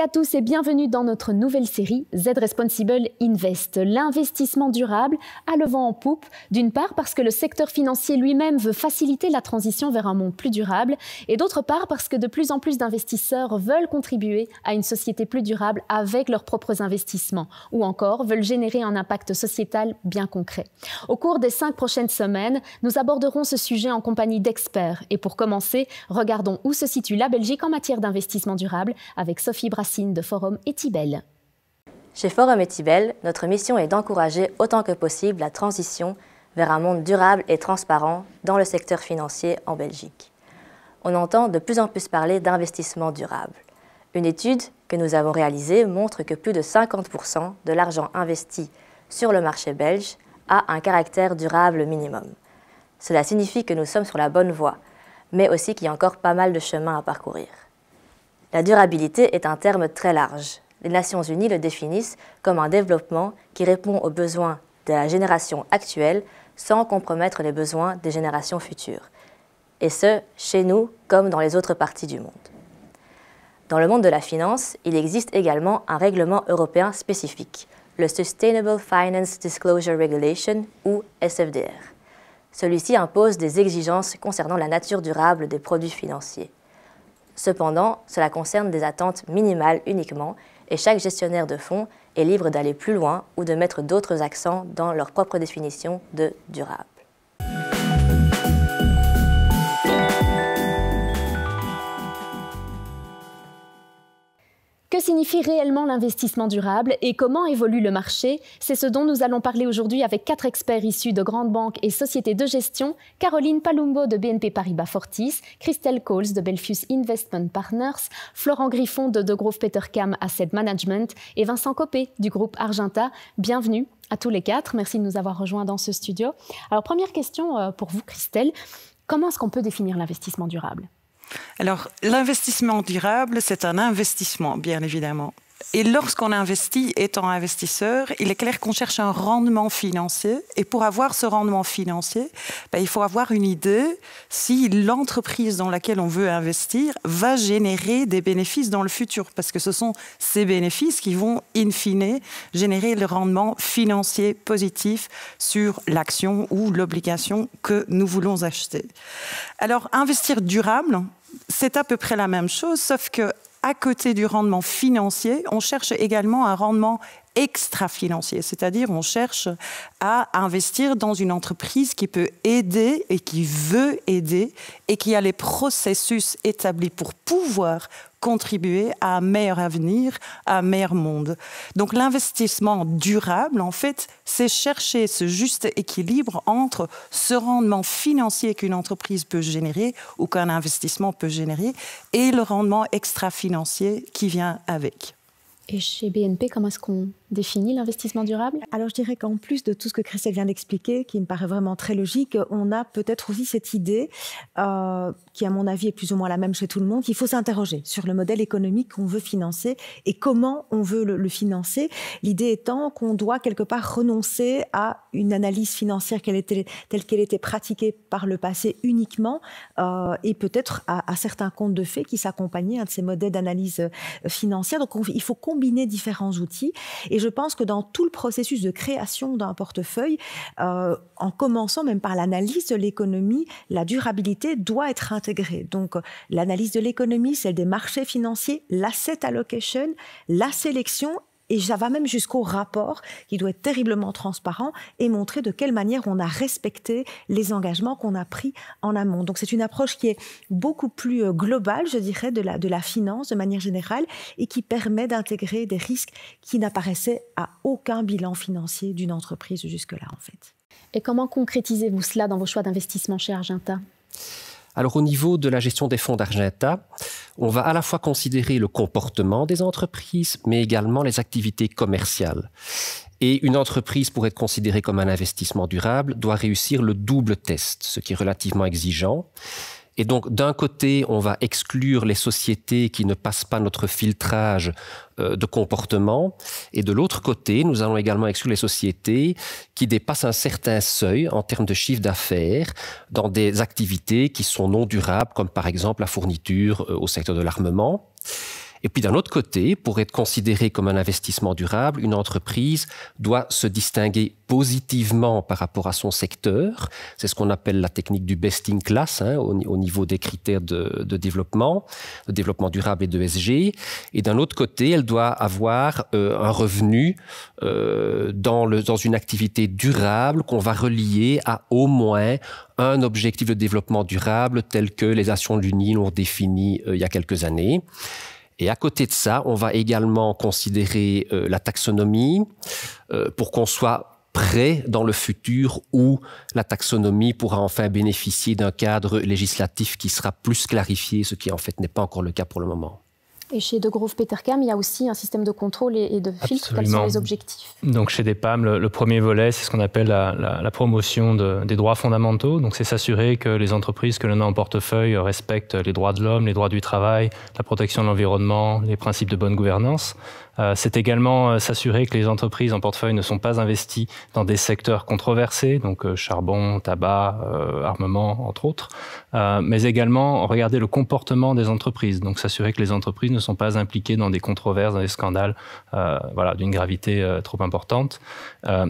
à tous et bienvenue dans notre nouvelle série Z Responsible Invest, l'investissement durable à le vent en poupe, d'une part parce que le secteur financier lui-même veut faciliter la transition vers un monde plus durable et d'autre part parce que de plus en plus d'investisseurs veulent contribuer à une société plus durable avec leurs propres investissements ou encore veulent générer un impact sociétal bien concret. Au cours des cinq prochaines semaines, nous aborderons ce sujet en compagnie d'experts et pour commencer, regardons où se situe la Belgique en matière d'investissement durable avec Sophie Brassard de Forum Etibel. Chez Forum Etibel, notre mission est d'encourager autant que possible la transition vers un monde durable et transparent dans le secteur financier en Belgique. On entend de plus en plus parler d'investissement durable. Une étude que nous avons réalisée montre que plus de 50% de l'argent investi sur le marché belge a un caractère durable minimum. Cela signifie que nous sommes sur la bonne voie, mais aussi qu'il y a encore pas mal de chemin à parcourir. La durabilité est un terme très large. Les Nations Unies le définissent comme un développement qui répond aux besoins de la génération actuelle sans compromettre les besoins des générations futures. Et ce, chez nous comme dans les autres parties du monde. Dans le monde de la finance, il existe également un règlement européen spécifique, le Sustainable Finance Disclosure Regulation ou SFDR. Celui-ci impose des exigences concernant la nature durable des produits financiers. Cependant, cela concerne des attentes minimales uniquement et chaque gestionnaire de fonds est libre d'aller plus loin ou de mettre d'autres accents dans leur propre définition de durable. signifie réellement l'investissement durable et comment évolue le marché C'est ce dont nous allons parler aujourd'hui avec quatre experts issus de grandes banques et sociétés de gestion, Caroline Palumbo de BNP Paribas Fortis, Christelle Coles de Belfius Investment Partners, Florent Griffon de De Grove Petercam Asset Management et Vincent Copé du groupe Argenta. Bienvenue à tous les quatre, merci de nous avoir rejoints dans ce studio. Alors première question euh, pour vous Christelle, comment est-ce qu'on peut définir l'investissement durable alors, l'investissement durable, c'est un investissement, bien évidemment. Et lorsqu'on investit, étant investisseur, il est clair qu'on cherche un rendement financier. Et pour avoir ce rendement financier, ben, il faut avoir une idée si l'entreprise dans laquelle on veut investir va générer des bénéfices dans le futur. Parce que ce sont ces bénéfices qui vont, in fine, générer le rendement financier positif sur l'action ou l'obligation que nous voulons acheter. Alors, investir durable, c'est à peu près la même chose, sauf que à côté du rendement financier, on cherche également un rendement extra-financier, c'est-à-dire on cherche à investir dans une entreprise qui peut aider et qui veut aider et qui a les processus établis pour pouvoir contribuer à un meilleur avenir, à un meilleur monde. Donc l'investissement durable, en fait, c'est chercher ce juste équilibre entre ce rendement financier qu'une entreprise peut générer ou qu'un investissement peut générer et le rendement extra-financier qui vient avec. Et chez BNP, comment est-ce qu'on définit l'investissement durable Alors je dirais qu'en plus de tout ce que Christelle vient d'expliquer, qui me paraît vraiment très logique, on a peut-être aussi cette idée, euh, qui à mon avis est plus ou moins la même chez tout le monde, qu'il faut s'interroger sur le modèle économique qu'on veut financer et comment on veut le, financer. L'idée étant qu'on doit quelque part renoncer à une analyse financière était, telle qu'elle était pratiquée par le passé uniquement euh, et peut-être à, certains comptes de fait qui s'accompagnaient de ces modèles d'analyse euh, financière. Donc il faut combiner différents outils. Et et je pense que dans tout le processus de création d'un portefeuille, euh, en commençant même par l'analyse de l'économie, la durabilité doit être intégrée. Donc l'analyse de l'économie, celle des marchés financiers, l'asset allocation, la sélection et ça va même jusqu'au rapport qui doit être terriblement transparent et montrer de quelle manière on a respecté les engagements qu'on a pris en amont. Donc c'est une approche qui est beaucoup plus euh, globale, je dirais, de la, finance de manière générale et qui permet d'intégrer des risques qui n'apparaissaient à aucun bilan financier d'une entreprise jusque-là en fait. Et comment concrétisez-vous cela dans vos choix d'investissement chez Argenta alors au niveau de la gestion des fonds d'Argenta, on va à la fois considérer le comportement des entreprises, mais également les activités commerciales. Et une entreprise, pour être considérée comme un investissement durable, doit réussir le double test, ce qui est relativement exigeant. Et donc, d'un côté, on va exclure les sociétés qui ne passent pas notre filtrage euh, de comportement, et de l'autre côté, nous allons également exclure les sociétés qui dépassent un certain seuil en termes de chiffre d'affaires dans des activités qui sont non durables, comme par exemple la fourniture euh, au secteur de l'armement. Et puis d'un autre côté, pour être considérée comme un investissement durable, une entreprise doit se distinguer positivement par rapport à son secteur. C'est ce qu'on appelle la technique du best in class hein, au, niveau des critères de, développement, de développement durable et de SG. Et d'un autre côté, elle doit avoir euh, un revenu euh, dans, le, dans une activité durable qu'on va relier à au moins un objectif de développement durable tel que les Nations Unies l'ont défini euh, il y a quelques années. Et à côté de ça, on va également considérer euh, la taxonomie euh, pour qu'on soit prêt dans le futur où la taxonomie pourra enfin bénéficier d'un cadre législatif qui sera plus clarifié, ce qui en fait n'est pas encore le cas pour le moment. Et chez De Grove Petercam, il y a aussi un système de contrôle et, de filtre. Quels sont les objectifs Donc chez DEPAM, le, le premier volet, c'est ce qu'on appelle la, promotion des droits fondamentaux. Donc c'est s'assurer que les entreprises que l'on a en portefeuille respectent les droits de l'homme, les droits du travail, la protection de l'environnement, les principes de bonne gouvernance. Euh, c'est également euh, s'assurer que les entreprises en portefeuille ne sont pas investies dans des secteurs controversés, donc euh, charbon, tabac, armement, entre autres, mais également regarder le comportement des entreprises, donc s'assurer que les entreprises ne sont pas impliquées dans des controverses, dans des scandales voilà, d'une gravité trop importante.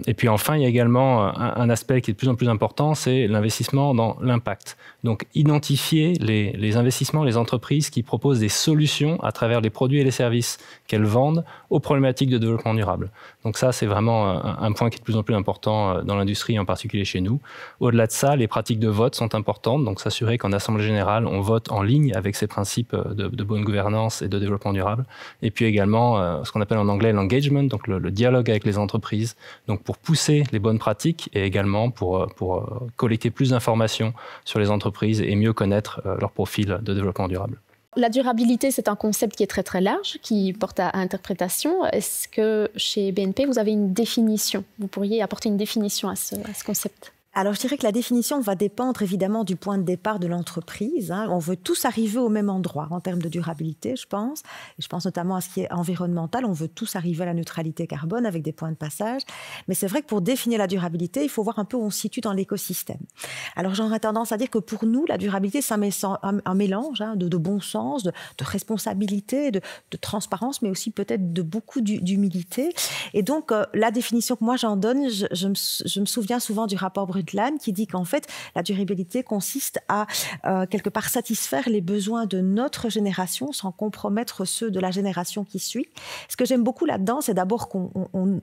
et puis enfin, il y a également un, aspect qui est de plus en plus important, c'est l'investissement dans l'impact. Donc identifier les investissements, les entreprises qui proposent des solutions à travers les produits et les services qu'elles vendent aux problématiques de développement durable. Donc ça, c'est vraiment un, point qui est de plus en plus important euh, dans l'industrie, en particulier chez nous. Au-delà de ça, les pratiques de vote sont importantes, donc s'assurer qu'en Assemblée générale, on vote en ligne avec ces principes euh, de, bonne gouvernance et de développement durable. Et puis également, euh, ce qu'on appelle en anglais l'engagement, donc le, le, dialogue avec les entreprises, donc pour pousser les bonnes pratiques et également pour, pour collecter plus d'informations sur les entreprises et mieux connaître leur profil de développement durable. La durabilité, c'est un concept qui est très très large, qui porte à, interprétation. Est-ce que chez BNP, vous avez une définition Vous pourriez apporter une définition à ce concept alors je dirais que la définition va dépendre évidemment du point de départ de l'entreprise. Hein. On veut tous arriver au même endroit en termes de durabilité, je pense. Et je pense notamment à ce qui est environnemental. On veut tous arriver à la neutralité carbone avec des points de passage. Mais c'est vrai que pour définir la durabilité, il faut voir un peu où on se situe dans l'écosystème. Alors j'aurais tendance à dire que pour nous, la durabilité, c'est un, un, mélange hein, de, bon sens, de, responsabilité, de, transparence, mais aussi peut-être de beaucoup d'humilité. Et donc euh, la définition que moi j'en donne, je, me, souviens souvent du rapport brut qui dit qu'en fait, la durabilité consiste à euh, quelque part satisfaire les besoins de notre génération sans compromettre ceux de la génération qui suit. Ce que j'aime beaucoup là-dedans, c'est d'abord qu'on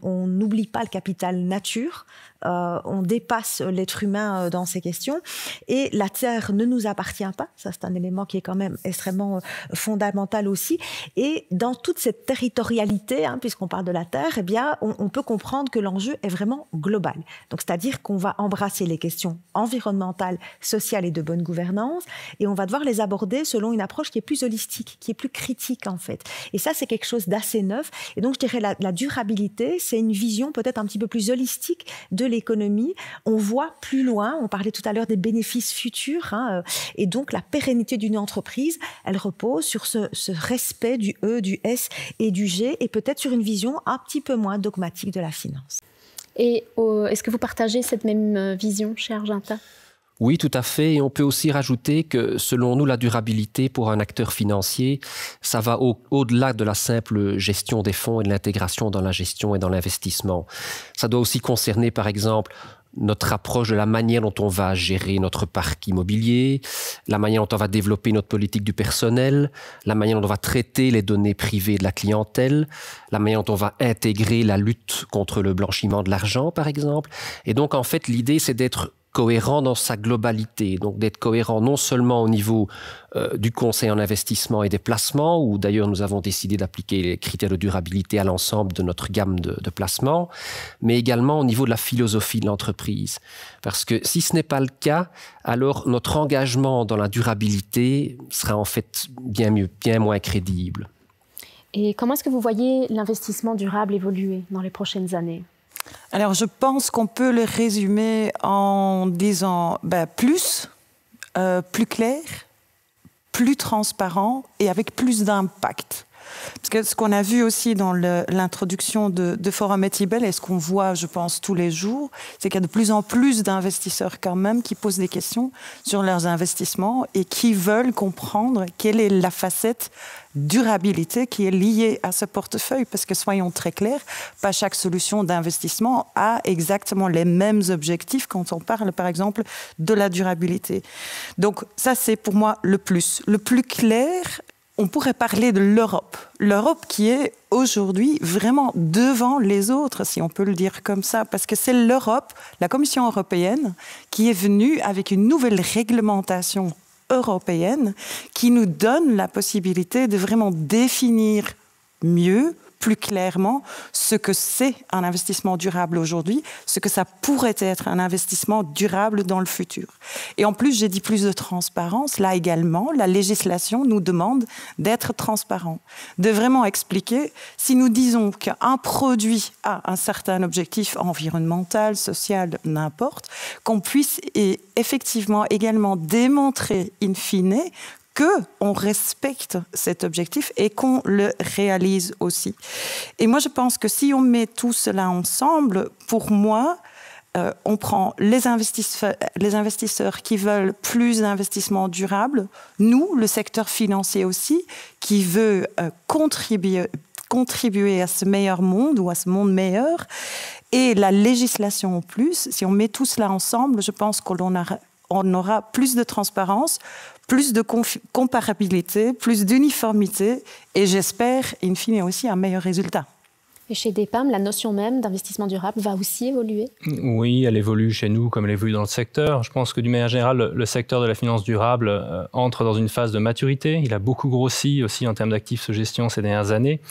n'oublie pas le capital nature euh, on dépasse l'être humain euh, dans ces questions. Et la Terre ne nous appartient pas. Ça, c'est un élément qui est quand même extrêmement euh, fondamental aussi. Et dans toute cette territorialité, hein, puisqu'on parle de la Terre, eh bien, on, peut comprendre que l'enjeu est vraiment global. Donc, c'est-à-dire qu'on va embrasser les questions environnementales, sociales et de bonne gouvernance, et on va devoir les aborder selon une approche qui est plus holistique, qui est plus critique en fait. Et ça, c'est quelque chose d'assez neuf. Et donc, je dirais la, la durabilité, c'est une vision peut-être un petit peu plus holistique de l'économie, on voit plus loin, on parlait tout à l'heure des bénéfices futurs, hein, euh, et donc la pérennité d'une entreprise, elle repose sur ce, respect du E, du S et du G, et peut-être sur une vision un petit peu moins dogmatique de la finance. Et est-ce que vous partagez cette même euh, vision cher Argenta oui, tout à fait. Et on peut aussi rajouter que, selon nous, la durabilité pour un acteur financier, ça va au-delà de la simple gestion des fonds et de l'intégration dans la gestion et dans l'investissement. Ça doit aussi concerner, par exemple, notre approche de la manière dont on va gérer notre parc immobilier, la manière dont on va développer notre politique du personnel, la manière dont on va traiter les données privées de la clientèle, la manière dont on va intégrer la lutte contre le blanchiment de l'argent, par exemple. Et donc, en fait, l'idée, c'est d'être cohérent dans sa globalité, donc d'être cohérent non seulement au niveau euh, du conseil en investissement et des placements, où d'ailleurs nous avons décidé d'appliquer les critères de durabilité à l'ensemble de notre gamme de, de placements, mais également au niveau de la philosophie de l'entreprise. Parce que si ce n'est pas le cas, alors notre engagement dans la durabilité sera en fait bien mieux, bien moins crédible. Et comment est-ce que vous voyez l'investissement durable évoluer dans les prochaines années alors, je pense qu'on peut le résumer en disant ben, plus, euh, plus clair, plus transparent et avec plus d'impact. Parce que ce qu'on a vu aussi dans l'introduction de, Forum Etibel et ce qu'on voit, je pense, tous les jours, c'est qu'il y a de plus en plus d'investisseurs quand même qui posent des questions sur leurs investissements et qui veulent comprendre quelle est la facette durabilité qui est liée à ce portefeuille. Parce que soyons très clairs, pas chaque solution d'investissement a exactement les mêmes objectifs quand on parle, par exemple, de la durabilité. Donc ça, c'est pour moi le plus. Le plus clair, on pourrait parler de l'Europe. L'Europe qui est aujourd'hui vraiment devant les autres, si on peut le dire comme ça, parce que c'est l'Europe, la Commission européenne, qui est venue avec une nouvelle réglementation européenne qui nous donne la possibilité de vraiment définir mieux plus clairement ce que c'est un investissement durable aujourd'hui, ce que ça pourrait être un investissement durable dans le futur. Et en plus, j'ai dit plus de transparence. Là également, la législation nous demande d'être transparent, de vraiment expliquer si nous disons qu'un produit a un certain objectif environnemental, social, n'importe, qu'on puisse effectivement également démontrer in fine que on respecte cet objectif et qu'on le réalise aussi. Et moi, je pense que si on met tout cela ensemble, pour moi, euh, on prend les investisseurs, qui veulent plus d'investissements durables, nous, le secteur financier aussi, qui veut euh, contribuer, contribuer à ce meilleur monde ou à ce monde meilleur, et la législation en plus. Si on met tout cela ensemble, je pense que l'on a on aura plus de transparence, plus de comparabilité, plus d'uniformité et j'espère, in fine, aussi un meilleur résultat. Et chez DEPAM, la notion même d'investissement durable va aussi évoluer Oui, elle évolue chez nous comme elle évolue dans le secteur. Je pense que d'une manière générale, le secteur de la finance durable euh, entre dans une phase de maturité. Il a beaucoup grossi aussi en termes d'actifs sous gestion ces dernières années.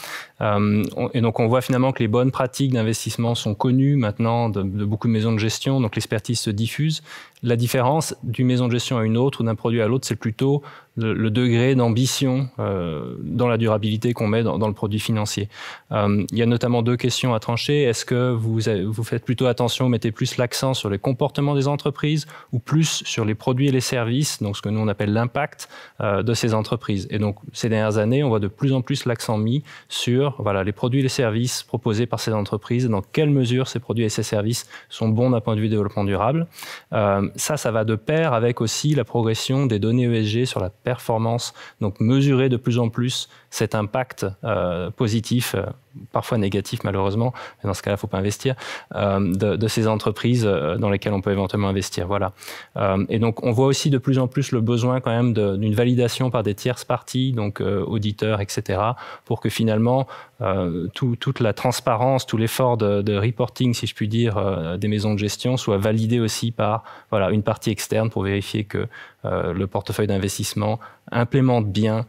Euh, et donc on voit finalement que les bonnes pratiques d'investissement sont connues maintenant de, beaucoup de maisons de gestion, donc l'expertise se diffuse. La différence d'une maison de gestion à une autre ou d'un produit à l'autre, c'est plutôt le, degré d'ambition euh, dans la durabilité qu'on met dans, le produit financier. Euh, il y a notamment deux questions à trancher. Est-ce que vous, vous faites plutôt attention, mettez plus l'accent sur les comportements des entreprises ou plus sur les produits et les services, donc ce que nous on appelle l'impact de ces entreprises Et donc ces dernières années, on voit de plus en plus l'accent mis sur voilà, les produits et les services proposés par ces entreprises, dans quelle mesure ces produits et ces services sont bons d'un point de vue développement durable. Euh, ça, ça va de pair avec aussi la progression des données ESG sur la performance, donc mesurer de plus en plus cet impact euh, positif euh, parfois négatif malheureusement, mais dans ce cas-là, il ne faut pas investir, euh, de, ces entreprises euh, dans lesquelles on peut éventuellement investir. Voilà. Euh, et donc, on voit aussi de plus en plus le besoin quand même d'une validation par des tierces parties, donc auditeurs, etc., pour que finalement, euh, toute la transparence, tout l'effort de, reporting, si je puis dire, euh, des maisons de gestion soit validé aussi par une partie externe pour vérifier que euh, le portefeuille d'investissement implémente bien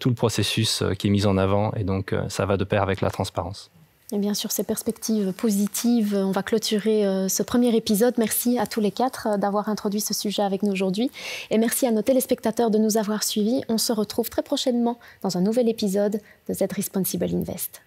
tout le processus qui est mis en avant. Et donc, ça va de pair avec la transparence. Et bien sûr, ces perspectives positives, on va clôturer euh, ce premier épisode. Merci à tous les quatre euh, d'avoir introduit ce sujet avec nous aujourd'hui. Et merci à nos téléspectateurs de nous avoir suivis. On se retrouve très prochainement dans un nouvel épisode de Z Responsible Invest.